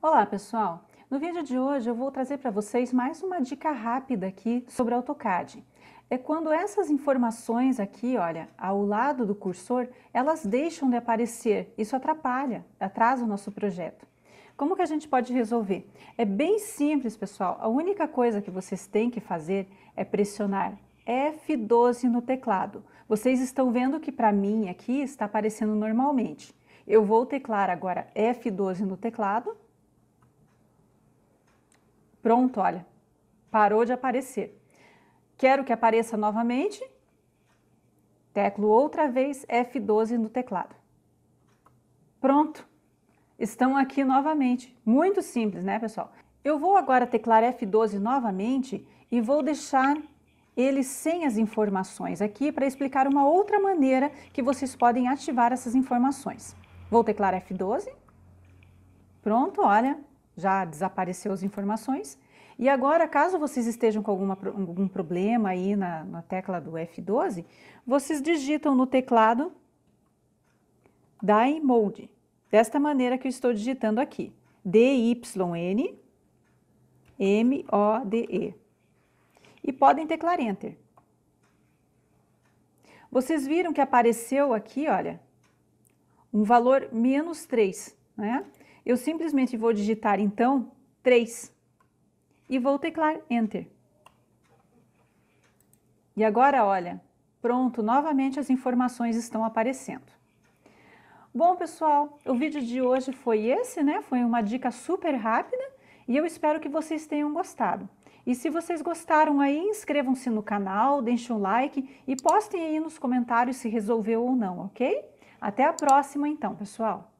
Olá pessoal! No vídeo de hoje eu vou trazer para vocês mais uma dica rápida aqui sobre AutoCAD. É quando essas informações aqui, olha, ao lado do cursor, elas deixam de aparecer. Isso atrapalha, atrasa o nosso projeto. Como que a gente pode resolver? É bem simples, pessoal. A única coisa que vocês têm que fazer é pressionar F12 no teclado. Vocês estão vendo que para mim aqui está aparecendo normalmente. Eu vou teclar agora F12 no teclado Pronto, olha, parou de aparecer. Quero que apareça novamente. Teclo outra vez F12 no teclado. Pronto, estão aqui novamente. Muito simples, né, pessoal? Eu vou agora teclar F12 novamente e vou deixar ele sem as informações aqui para explicar uma outra maneira que vocês podem ativar essas informações. Vou teclar F12. Pronto, olha, já desapareceu as informações. E agora, caso vocês estejam com alguma, algum problema aí na, na tecla do F12, vocês digitam no teclado DIN Mode, desta maneira que eu estou digitando aqui, D-Y-N-M-O-D-E. E podem teclar Enter. Vocês viram que apareceu aqui, olha, um valor menos 3, né? Eu simplesmente vou digitar então 3 e vou teclar Enter. E agora, olha, pronto, novamente as informações estão aparecendo. Bom, pessoal, o vídeo de hoje foi esse, né? Foi uma dica super rápida e eu espero que vocês tenham gostado. E se vocês gostaram aí, inscrevam-se no canal, deixem um like e postem aí nos comentários se resolveu ou não, ok? Até a próxima então, pessoal!